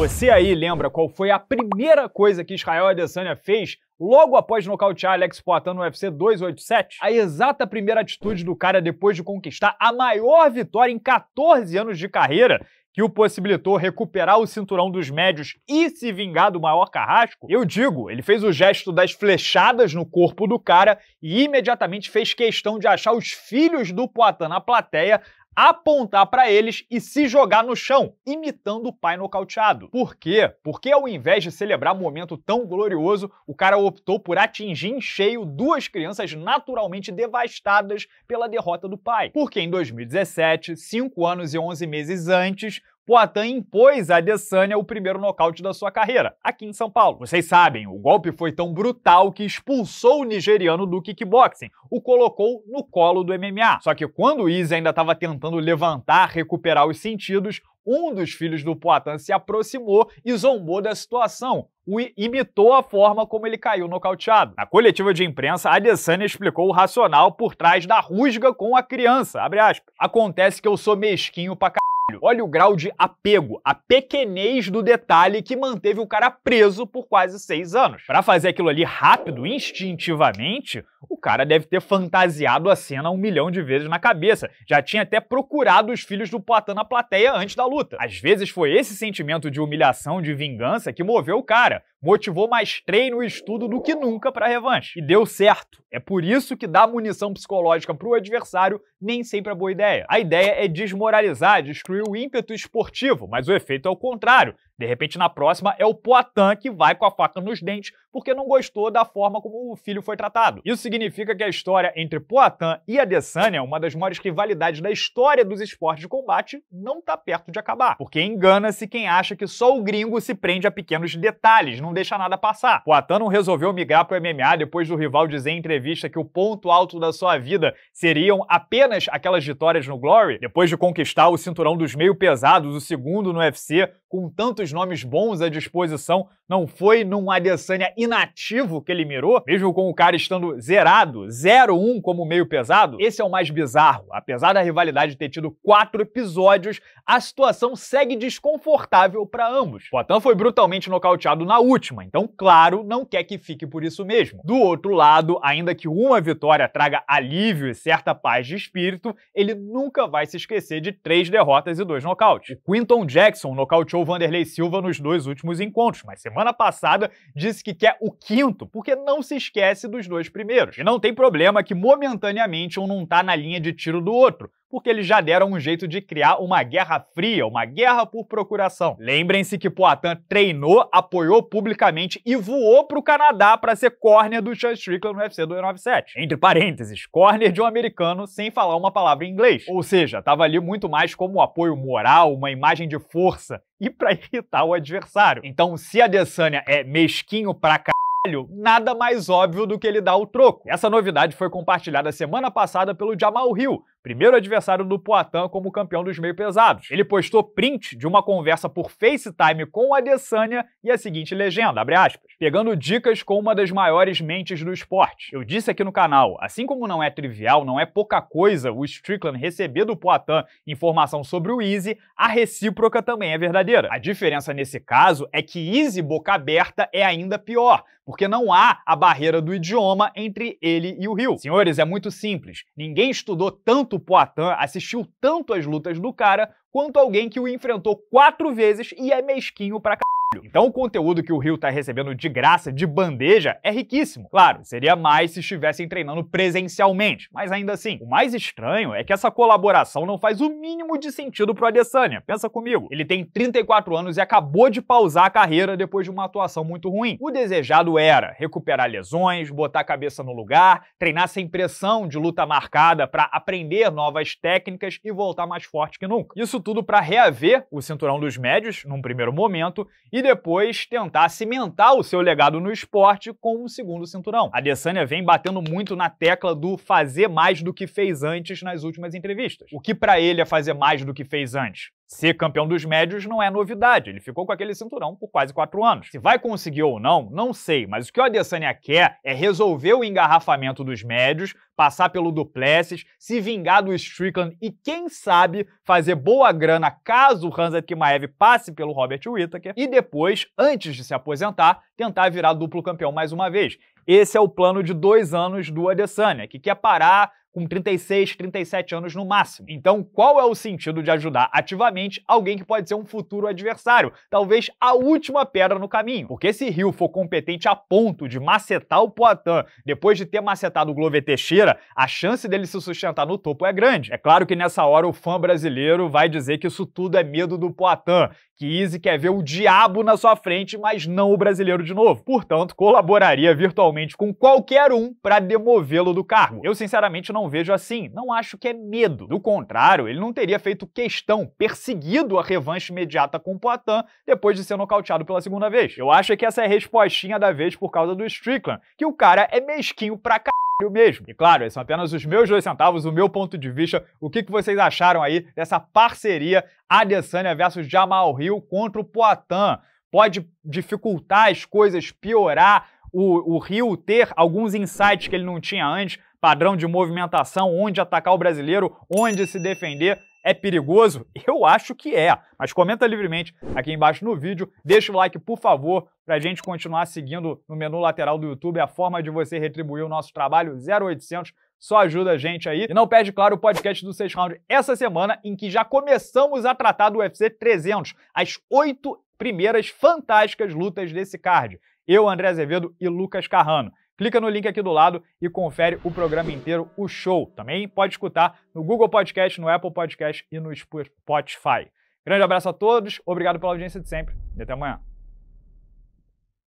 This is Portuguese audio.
Você aí lembra qual foi a primeira coisa que Israel Adesanya fez logo após nocautear Alex Poitin no UFC 287? A exata primeira atitude do cara depois de conquistar a maior vitória em 14 anos de carreira que o possibilitou recuperar o cinturão dos médios e se vingar do maior carrasco? Eu digo, ele fez o gesto das flechadas no corpo do cara e imediatamente fez questão de achar os filhos do Poitin na plateia apontar para eles e se jogar no chão, imitando o pai nocauteado. Por quê? Porque ao invés de celebrar um momento tão glorioso, o cara optou por atingir em cheio duas crianças naturalmente devastadas pela derrota do pai. Porque em 2017, cinco anos e 11 meses antes, Poatan impôs a Adesanya o primeiro nocaute da sua carreira, aqui em São Paulo. Vocês sabem, o golpe foi tão brutal que expulsou o nigeriano do kickboxing, o colocou no colo do MMA. Só que quando o Izzy ainda estava tentando levantar, recuperar os sentidos, um dos filhos do Poatan se aproximou e zombou da situação, o imitou a forma como ele caiu nocauteado. Na coletiva de imprensa, Adesanya explicou o racional por trás da rusga com a criança, Acontece que eu sou mesquinho pra Olha o grau de apego, a pequenez do detalhe que manteve o cara preso por quase seis anos. Para fazer aquilo ali rápido, instintivamente, o cara deve ter fantasiado a cena um milhão de vezes na cabeça. Já tinha até procurado os filhos do Platão na plateia antes da luta. Às vezes foi esse sentimento de humilhação, de vingança, que moveu o cara motivou mais treino e estudo do que nunca para a revanche. E deu certo. É por isso que dar munição psicológica para o adversário nem sempre é boa ideia. A ideia é desmoralizar, destruir o ímpeto esportivo, mas o efeito é o contrário. De repente, na próxima, é o Poitin que vai com a faca nos dentes porque não gostou da forma como o filho foi tratado. Isso significa que a história entre Poatan e Adesanya, uma das maiores rivalidades da história dos esportes de combate, não está perto de acabar. Porque engana-se quem acha que só o gringo se prende a pequenos detalhes, não deixa nada passar. Poatan não resolveu migrar para o MMA depois do rival dizer em entrevista que o ponto alto da sua vida seriam apenas aquelas vitórias no Glory, depois de conquistar o cinturão dos meio pesados, o segundo no UFC, com tantos nomes bons à disposição, não foi num Adesanya inativo que ele mirou, mesmo com o cara estando zerado, 0-1 como meio pesado, esse é o mais bizarro. Apesar da rivalidade ter tido quatro episódios, a situação segue desconfortável para ambos. Poitin foi brutalmente nocauteado na última, então, claro, não quer que fique por isso mesmo. Do outro lado, ainda que uma vitória traga alívio e certa paz de espírito, ele nunca vai se esquecer de três derrotas e dois nocautes. O Quinton Jackson nocauteou Vanderlei Silva nos dois últimos encontros, mas semana passada disse que quer é o quinto, porque não se esquece dos dois primeiros. E não tem problema que momentaneamente um não tá na linha de tiro do outro porque eles já deram um jeito de criar uma guerra fria, uma guerra por procuração. Lembrem-se que Poitin treinou, apoiou publicamente e voou para o Canadá para ser córner do Sean Strickland no UFC 297. Entre parênteses, Corner de um americano sem falar uma palavra em inglês. Ou seja, estava ali muito mais como um apoio moral, uma imagem de força e para irritar o adversário. Então, se a Adesanya é mesquinho pra c nada mais óbvio do que ele dar o troco. Essa novidade foi compartilhada semana passada pelo Jamal Hill, primeiro adversário do Poitin como campeão dos meio pesados. Ele postou print de uma conversa por FaceTime com Adesanya e a seguinte legenda, abre aspas, pegando dicas com uma das maiores mentes do esporte. Eu disse aqui no canal, assim como não é trivial, não é pouca coisa o Strickland receber do Poitin informação sobre o Easy, a recíproca também é verdadeira. A diferença nesse caso é que Easy boca aberta é ainda pior, porque não há a barreira do idioma entre ele e o Rio. Senhores, é muito simples. Ninguém estudou tanto tanto o Poitin, assistiu tanto as lutas do cara, quanto alguém que o enfrentou quatro vezes e é mesquinho pra c... Então o conteúdo que o Rio está recebendo de graça, de bandeja, é riquíssimo. Claro, seria mais se estivessem treinando presencialmente, mas ainda assim, o mais estranho é que essa colaboração não faz o mínimo de sentido pro Adesanya. Pensa comigo, ele tem 34 anos e acabou de pausar a carreira depois de uma atuação muito ruim. O desejado era recuperar lesões, botar a cabeça no lugar, treinar sem pressão de luta marcada para aprender novas técnicas e voltar mais forte que nunca. Isso tudo para reaver o cinturão dos médios num primeiro momento e e depois tentar cimentar o seu legado no esporte com um segundo cinturão. A Adesanya vem batendo muito na tecla do fazer mais do que fez antes nas últimas entrevistas. O que para ele é fazer mais do que fez antes? Ser campeão dos médios não é novidade, ele ficou com aquele cinturão por quase quatro anos. Se vai conseguir ou não, não sei, mas o que o Adesanya quer é resolver o engarrafamento dos médios, passar pelo Duplessis, se vingar do Strickland e, quem sabe, fazer boa grana caso o Hansa Kimaev passe pelo Robert Whittaker e depois, antes de se aposentar, tentar virar duplo campeão mais uma vez. Esse é o plano de dois anos do Adesanya, que quer parar com 36, 37 anos no máximo. Então, qual é o sentido de ajudar ativamente alguém que pode ser um futuro adversário, talvez a última pedra no caminho? Porque se Rio for competente a ponto de macetar o Poitin depois de ter macetado o Glover Teixeira, a chance dele se sustentar no topo é grande. É claro que nessa hora o fã brasileiro vai dizer que isso tudo é medo do Poitin, que Easy quer ver o diabo na sua frente, mas não o brasileiro de novo. Portanto, colaboraria virtualmente com qualquer um para demovê-lo do cargo. Eu sinceramente não não vejo assim, não acho que é medo. Do contrário, ele não teria feito questão, perseguido a revanche imediata com o Poitin depois de ser nocauteado pela segunda vez. Eu acho que essa é a respostinha da vez por causa do Strickland, que o cara é mesquinho pra c eu mesmo. E claro, esses são apenas os meus dois centavos, o meu ponto de vista, o que, que vocês acharam aí dessa parceria Adesanya versus Jamal Hill contra o Poitin. Pode dificultar as coisas, piorar o, o Rio ter alguns insights que ele não tinha antes, padrão de movimentação, onde atacar o brasileiro, onde se defender. É perigoso? Eu acho que é. Mas comenta livremente aqui embaixo no vídeo, deixa o like, por favor, para a gente continuar seguindo no menu lateral do YouTube a forma de você retribuir o nosso trabalho 0800 só ajuda a gente aí. E não perde, claro, o podcast do 6 Round essa semana, em que já começamos a tratar do UFC 300, as oito primeiras fantásticas lutas desse card. Eu, André Azevedo e Lucas Carrano. Clica no link aqui do lado e confere o programa inteiro, o show. Também pode escutar no Google Podcast, no Apple Podcast e no Spotify. Grande abraço a todos, obrigado pela audiência de sempre e até amanhã.